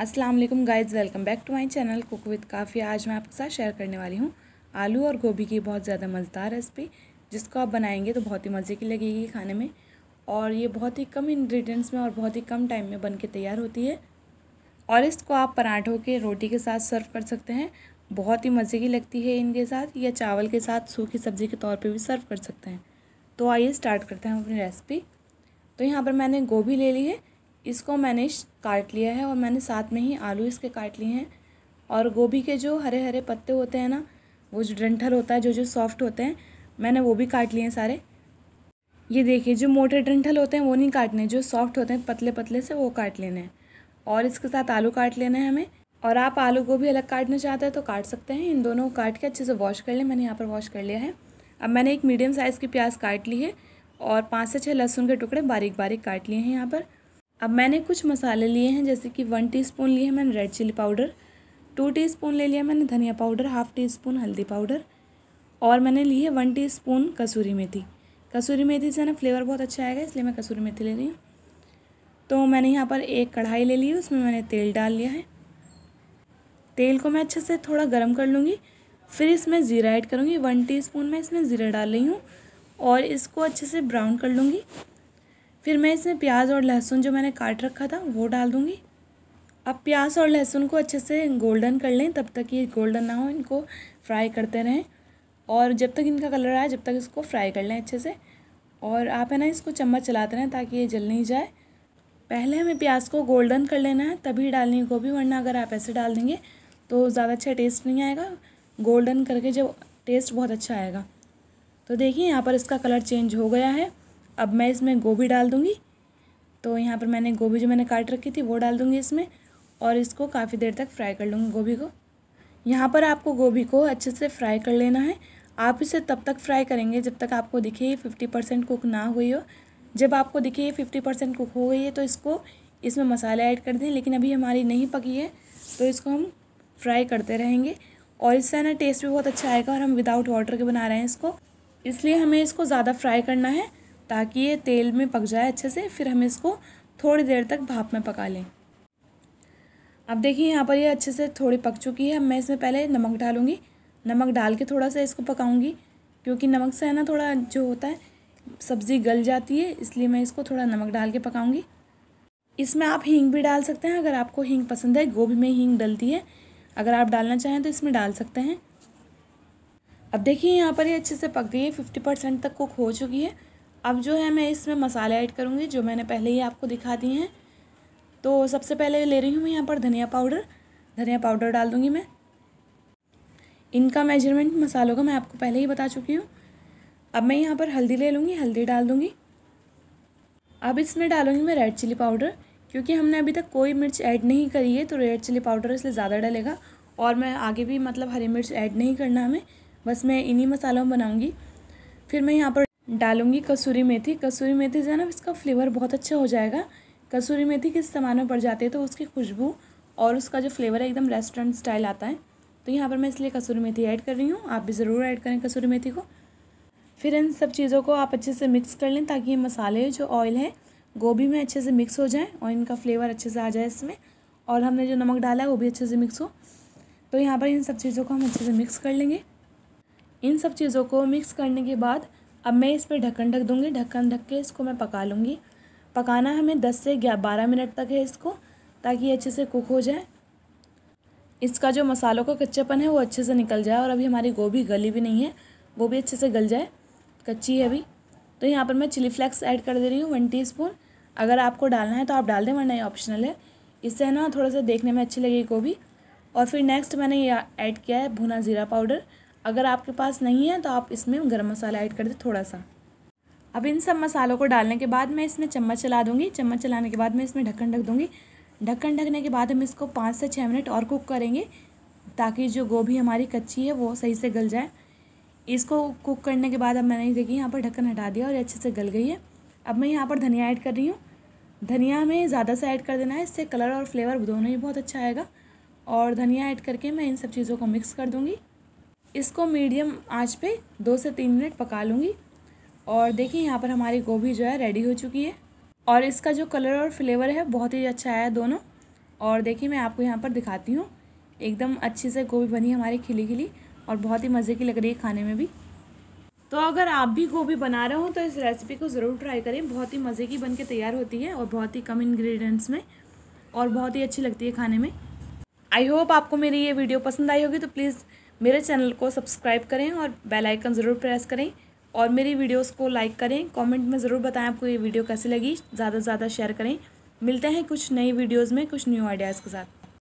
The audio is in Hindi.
अस्सलाम वालेकुम guys welcome back to my channel cook with काफ़ी आज मैं आपके साथ शेयर करने वाली हूँ आलू और गोभी की बहुत ज़्यादा मज़ेदार रेसिपी जिसको आप बनाएंगे तो बहुत ही मज़े की लगेगी खाने में और ये बहुत ही कम इन्ग्रीडियंट्स में और बहुत ही कम टाइम में बन के तैयार होती है और इसको आप पराठों के रोटी के साथ सर्व कर सकते हैं बहुत ही मज़े की लगती है इनके साथ या चावल के साथ सूखी सब्ज़ी के तौर पर भी सर्व कर सकते हैं तो आइए स्टार्ट करते हैं अपनी रेसिपी तो यहाँ पर मैंने गोभी ले ली है इसको मैंने काट लिया है और मैंने साथ में ही आलू इसके काट लिए हैं और गोभी के जो हरे हरे पत्ते होते हैं ना वो जो डंठल होता है जो जो सॉफ्ट होते हैं मैंने वो भी काट लिए हैं सारे ये देखिए जो मोटे डंठल होते हैं वो नहीं काटने जो सॉफ्ट होते हैं पतले पतले से वो काट लेने हैं और इसके साथ आलू काट लेने हैं हमें और आप आलू को भी अलग काटना चाहते हैं तो काट सकते हैं इन दोनों को काट के अच्छे से वॉश कर लें मैंने यहाँ पर वॉश कर लिया है अब मैंने एक मीडियम साइज़ की प्याज काट ली है और पाँच से छः लहसुन के टुकड़े बारीक बारीक काट लिए हैं यहाँ पर अब मैंने कुछ मसाले लिए हैं जैसे कि वन टीस्पून लिए हैं मैंने red chilli powder two teaspoon ले लिया मैंने धनिया पाउडर हाफ़ टी स्पून हल्दी पाउडर और मैंने ली है वन टी स्पून कसूरी मेथी कसूरी मेथी से ना फ्लेवर बहुत अच्छा आएगा इसलिए मैं कसूरी मेथी ले रही हूँ तो मैंने यहाँ पर एक कढ़ाई ले ली है उसमें मैंने तेल डाल लिया है तेल को मैं अच्छे से थोड़ा गर्म कर लूँगी फिर इसमें ज़ीरा ऐड करूँगी वन स्पून मैं इसमें ज़ीरा डाल रही हूँ और इसको अच्छे से ब्राउन कर लूँगी फिर मैं इसमें प्याज और लहसुन जो मैंने काट रखा था वो डाल दूँगी अब प्याज और लहसुन को अच्छे से गोल्डन कर लें तब तक ये गोल्डन ना हो इनको फ्राई करते रहें और जब तक इनका कलर आए जब तक इसको फ्राई कर लें अच्छे से और आप है ना इसको चम्मच चलाते रहें ताकि ये जल नहीं जाए पहले हमें प्याज को गोल्डन कर लेना है तभी डालनी है गोभी वरना अगर आप ऐसे डाल देंगे तो ज़्यादा अच्छा टेस्ट नहीं आएगा गोल्डन करके जब टेस्ट बहुत अच्छा आएगा तो देखिए यहाँ पर इसका कलर चेंज हो गया है अब मैं इसमें गोभी डाल दूँगी तो यहाँ पर मैंने गोभी जो मैंने काट रखी थी वो डाल दूँगी इसमें और इसको काफ़ी देर तक फ्राई कर लूँगी गोभी को यहाँ पर आपको गोभी को अच्छे से फ्राई कर लेना है आप इसे तब तक फ्राई करेंगे जब तक आपको दिखे ये फिफ्टी परसेंट कुक ना हुई हो जब आपको दिखे ये फिफ्टी परसेंट कुक हो गई है तो इसको इसमें मसाले ऐड कर दें लेकिन अभी हमारी नहीं पकी है तो इसको हम फ्राई करते रहेंगे और इससे ना टेस्ट भी बहुत अच्छा आएगा और हम विदाउट वाटर के बना रहे हैं इसको इसलिए हमें इसको ज़्यादा फ्राई करना है ताकि ये तेल में पक जाए अच्छे से फिर हम इसको थोड़ी देर तक भाप में पका लें अब देखिए यहाँ पर ये अच्छे से थोड़ी पक चुकी है मैं इसमें पहले नमक डालूँगी नमक डाल के थोड़ा सा इसको पकाऊँगी क्योंकि नमक से है ना थोड़ा जो होता है सब्ज़ी गल जाती है इसलिए मैं इसको थोड़ा नमक डाल के पकाऊँगी इसमें आप हींग भी डाल सकते हैं अगर आपको हींग पसंद है गोभी में हींग डलती है अगर आप डालना चाहें तो इसमें डाल सकते हैं अब देखिए यहाँ पर ये अच्छे से पक गई है फिफ्टी परसेंट तक कुक हो चुकी है अब जो है मैं इसमें मसाले ऐड करूँगी जो मैंने पहले ही आपको दिखा दिए हैं तो सबसे पहले ले रही हूँ मैं यहाँ पर धनिया पाउडर धनिया पाउडर डाल दूँगी मैं इनका मेजरमेंट मसालों का मैं आपको पहले ही बता चुकी हूँ अब मैं यहाँ पर हल्दी ले लूँगी हल्दी डाल दूँगी अब इसमें डालूँगी मैं रेड चिली पाउडर क्योंकि हमने अभी तक कोई मिर्च ऐड नहीं करी है तो रेड चिली पाउडर इसलिए ज़्यादा डलेगा और मैं आगे भी मतलब हरी मिर्च ऐड नहीं करना हमें बस मैं इन्हीं मसालों में बनाऊँगी फिर मैं यहाँ पर डालूंगी कसूरी मेथी कसूरी मेथी से ना इसका फ्लेवर बहुत अच्छा हो जाएगा कसूरी मेथी किस सामान में पड़ जाती है तो उसकी खुशबू और उसका जो फ्लेवर है एकदम रेस्टोरेंट स्टाइल आता है तो यहाँ पर मैं इसलिए कसूरी मेथी ऐड कर रही हूँ आप भी ज़रूर ऐड करें कसूरी मेथी को फिर इन सब चीज़ों को आप अच्छे से मिक्स कर लें ताकि ये मसाले जो ऑयल है गोभी में अच्छे से मिक्स हो जाए और इनका फ्लेवर अच्छे से आ जाए इसमें और हमने जो नमक डाला है वो भी अच्छे से मिक्स हो तो यहाँ पर इन सब चीज़ों को हम अच्छे से मिक्स कर लेंगे इन सब चीज़ों को मिक्स करने के बाद अब मैं इस पर ढक्कन ढक दूँगी ढक्कन ढक के इसको मैं पका लूँगी पकाना हमें दस से ग्या बारह मिनट तक है इसको ताकि अच्छे से कुक हो जाए इसका जो मसालों का कच्चापन है वो अच्छे से निकल जाए और अभी हमारी गोभी गली भी नहीं है वो भी अच्छे से गल जाए कच्ची है अभी तो यहाँ पर मैं चिली फ्लेक्स ऐड कर दे रही हूँ वन टीस्पून अगर आपको डालना है तो आप डाल दें वरना ये ऑप्शनल है इससे ना थोड़ा सा देखने में अच्छी लगेगी गोभी और फिर नेक्स्ट मैंने ये ऐड किया है भुना ज़ीरा पाउडर अगर आपके पास नहीं है तो आप इसमें गर्म मसाला ऐड कर दें थोड़ा सा अब इन सब मसालों को डालने के बाद मैं इसमें चम्मच चला दूँगी चम्मच चलाने के बाद मैं इसमें ढक्कन ढक दूँगी ढक्कन ढकने के बाद हम इसको पाँच से छः मिनट और कुक करेंगे ताकि जो गोभी हमारी कच्ची है वो सही से गल जाए इसको कुक करने के बाद अब मैंने देखिए यहाँ पर ढक्कन हटा दिया और ये अच्छे से गल गई है अब मैं यहाँ पर धनिया ऐड कर रही हूँ धनिया हमें ज़्यादा से ऐड कर देना है इससे कलर और फ्लेवर दोनों ही बहुत अच्छा आएगा और धनिया ऐड करके मैं इन सब चीज़ों को मिक्स कर दूँगी इसको मीडियम आंच पे दो से तीन मिनट पका लूँगी और देखिए यहाँ पर हमारी गोभी जो है रेडी हो चुकी है और इसका जो कलर और फ्लेवर है बहुत ही अच्छा आया दोनों और देखिए मैं आपको यहाँ पर दिखाती हूँ एकदम अच्छे से गोभी बनी हमारी खिली खिली और बहुत ही मज़े की लग रही है खाने में भी तो अगर आप भी गोभी बना रहे हो तो इस रेसिपी को ज़रूर ट्राई करें बहुत ही मज़े की के तैयार होती है और बहुत ही कम इन्ग्रीडियंट्स में और बहुत ही अच्छी लगती है खाने में आई होप आपको मेरी ये वीडियो पसंद आई होगी तो प्लीज़ मेरे चैनल को सब्सक्राइब करें और बेल आइकन ज़रूर प्रेस करें और मेरी वीडियोस को लाइक करें कमेंट में ज़रूर बताएं आपको ये वीडियो कैसी लगी ज़्यादा से ज़्यादा शेयर करें मिलते हैं कुछ नई वीडियोज़ में कुछ न्यू आइडियाज़ के साथ